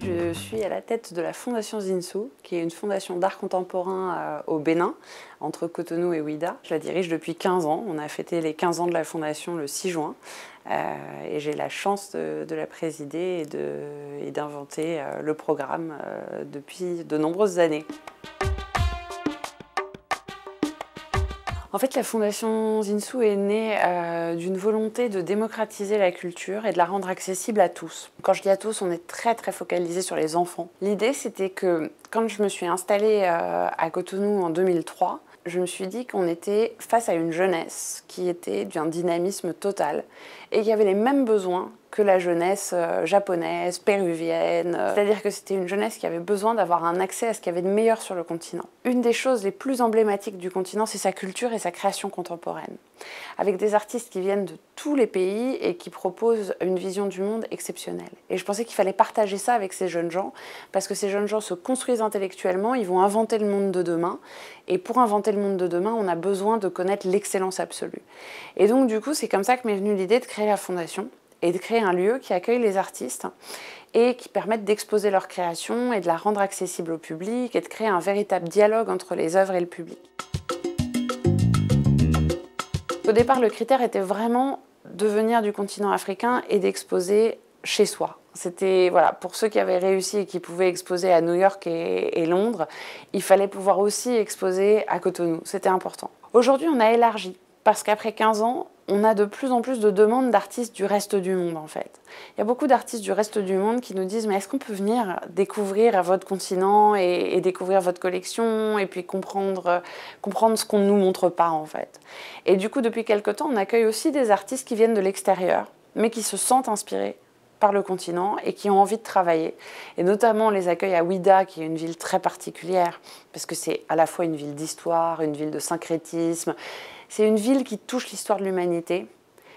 Je suis à la tête de la Fondation Zinsou, qui est une fondation d'art contemporain euh, au Bénin, entre Cotonou et Ouida. Je la dirige depuis 15 ans. On a fêté les 15 ans de la fondation le 6 juin. Euh, et j'ai la chance de, de, la présider et d'inventer euh, le programme depuis de nombreuses années. En fait, la Fondation Zinsou est née euh, d'une volonté de démocratiser la culture et de la rendre accessible à tous. Quand je dis à tous, on est très très focalisé sur les enfants. L'idée, c'était que quand je me suis installée euh, à Cotonou en 2003, je me suis dit qu'on était face à une jeunesse qui était d'un dynamisme total et qui avait les mêmes besoins que la jeunesse euh, japonaise, péruvienne. Euh. C'est-à-dire que c'était une jeunesse qui avait besoin d'avoir un accès à ce qu'il y avait de meilleur sur le continent. Une des choses les plus emblématiques du continent, c'est sa culture et sa création contemporaine. Avec des artistes qui viennent de tous les pays et qui proposent une vision du monde exceptionnelle. Et je pensais qu'il fallait partager ça avec ces jeunes gens, parce que ces jeunes gens se construisent intellectuellement, ils vont inventer le monde de demain. Et pour inventer le monde de demain, on a besoin de connaître l'excellence absolue. Et donc, du coup, c'est comme ça que m'est venue l'idée de créer la fondation et de créer un lieu qui accueille les artistes et qui permette d'exposer leur création et de la rendre accessible au public et de créer un véritable dialogue entre les œuvres et le public. Au départ, le critère était vraiment de venir du continent africain et d'exposer chez soi. C'était voilà pour ceux qui avaient réussi et qui pouvaient exposer à New York et, et Londres, il fallait pouvoir aussi exposer à Cotonou. C'était important. Aujourd'hui, on a élargi parce qu'après 15 ans, on a de plus en plus de demandes d'artistes du reste du monde, en fait. Il y a beaucoup d'artistes du reste du monde qui nous disent, mais est-ce qu'on peut venir découvrir à votre continent et, découvrir votre collection et puis comprendre, comprendre ce qu'on ne nous montre pas, en fait. Et du coup, depuis quelque temps, on accueille aussi des artistes qui viennent de l'extérieur, mais qui se sentent inspirés le continent et qui ont envie de travailler. Et notamment, on les accueille à Ouida, qui est une ville très particulière, parce que c'est à la fois une ville d'histoire, une ville de syncrétisme. C'est une ville qui touche l'histoire de l'humanité,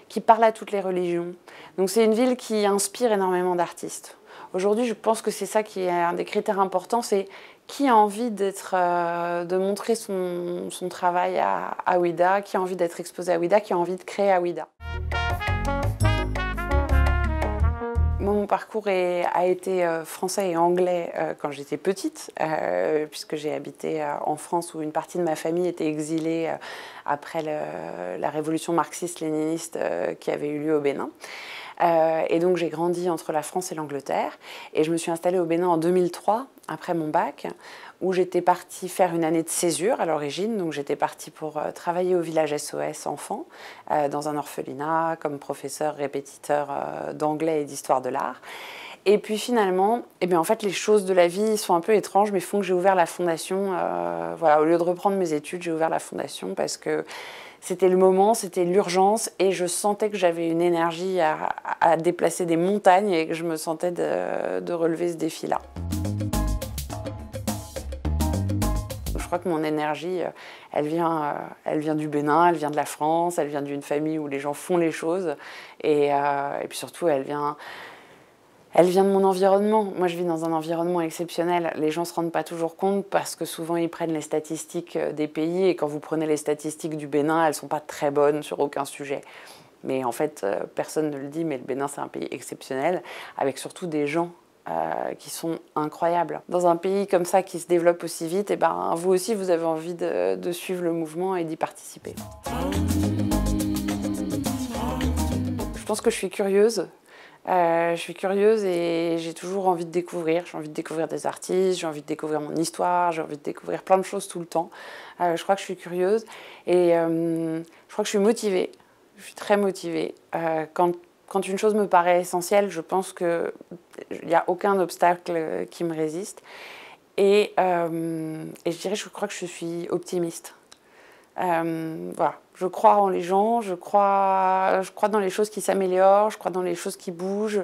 qui parle à toutes les religions. Donc c'est une ville qui inspire énormément d'artistes. Aujourd'hui, je pense que c'est ça qui est un des critères importants, c'est qui a envie d'être, euh, de montrer son, travail à, à Ouida, qui a envie d'être exposé à Ouida, qui a envie de créer à Ouida. mon parcours a été euh, français et anglais euh, quand j'étais petite, euh, puisque j'ai habité en France où une partie de ma famille était exilée après la révolution marxiste-léniniste qui avait eu lieu au Bénin. et donc j'ai grandi entre la France et l'Angleterre. Et je me suis installée au Bénin en 2003, après mon bac, où j'étais partie faire une année de césure à l'origine. Donc j'étais partie pour euh, travailler au village SOS enfants, euh, dans un orphelinat, comme professeur répétiteur euh, d'anglais et d'histoire de l'art. Et puis finalement, eh bien en fait, les choses de la vie sont un peu étranges, mais font que j'ai ouvert la fondation. voilà, au lieu de reprendre mes études, j'ai ouvert la fondation parce que c'était le moment, c'était l'urgence, et je sentais que j'avais une énergie à, déplacer des montagnes et que je me sentais de relever ce défi-là. crois que mon énergie, euh, elle vient, euh, elle vient du Bénin, elle vient de la France, elle vient d'une famille où les gens font les choses. Et, euh, puis surtout, elle vient, elle vient de mon environnement. Moi, je vis dans un environnement exceptionnel. Les gens ne se rendent pas toujours compte parce que souvent, ils prennent les statistiques des pays. Et quand vous prenez les statistiques du Bénin, elles ne sont pas très bonnes sur aucun sujet. Mais en fait, personne ne le dit, mais le Bénin, c'est un pays exceptionnel, avec surtout des gens euh, qui sont incroyables. Dans un pays comme ça qui se développe aussi vite, et eh ben, vous aussi, vous avez envie de, suivre le mouvement et d'y participer. Je pense que je suis curieuse. Euh, je suis curieuse et j'ai toujours envie de découvrir. J'ai envie de découvrir des artistes, j'ai envie de découvrir mon histoire, j'ai envie de découvrir plein de choses tout le temps. Euh, je crois que je suis curieuse et je crois que je suis motivée. Je suis très motivée. quand quand une chose me paraît essentielle, je pense qu'il n'y a aucun obstacle euh, qui me résiste. Euh, et, je dirais, je crois que je suis optimiste. Euh, voilà, je crois en les gens, je crois, je crois dans les choses qui s'améliorent, je crois dans les choses qui bougent,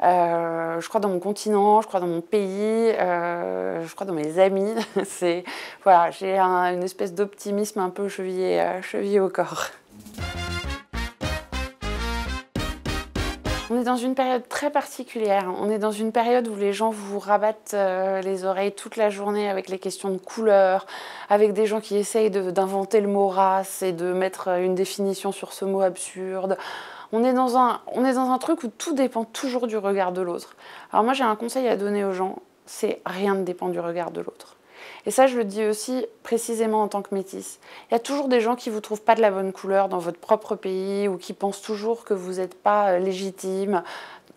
je crois dans mon continent, je crois dans mon pays, je crois dans mes amis. C'est voilà, j'ai une espèce d'optimisme un peu chevillé, chevillé au corps. dans une période très particulière. On est dans une période où les gens vous rabattent euh, les oreilles toute la journée avec les questions de couleur, avec des gens qui essayent d'inventer le mot race et de mettre euh, une définition sur ce mot absurde. On est, dans un, on est dans un truc où tout dépend toujours du regard de l'autre. Alors moi j'ai un conseil à donner aux gens, c'est rien ne dépend du regard de l'autre. Et ça, je le dis aussi précisément en tant que métisse. Il y a toujours des gens qui vous trouvent pas de la bonne couleur dans votre propre pays ou qui pensent toujours que vous n'êtes pas euh, légitime.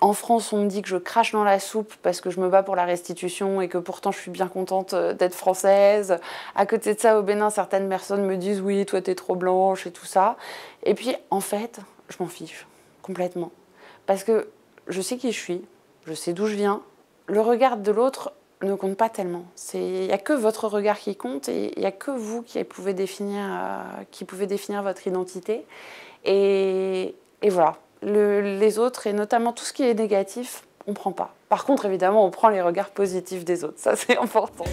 En France, on me dit que je crache dans la soupe parce que je me bats pour la restitution et que pourtant je suis bien contente euh, d'être française. À côté de ça, au Bénin, certaines personnes me disent oui, toi t'es trop blanche et tout ça. Et puis, en fait, je m'en fiche complètement. Parce que je sais qui je suis, je sais d'où je viens. Le regard de l'autre ne compte pas tellement. Il n'y a que votre regard qui compte et il n'y a que vous qui pouvez définir, euh, qui pouvez définir votre identité. Et, voilà, les autres et notamment tout ce qui est négatif, on ne prend pas. Par contre, évidemment, on prend les regards positifs des autres, ça c'est important.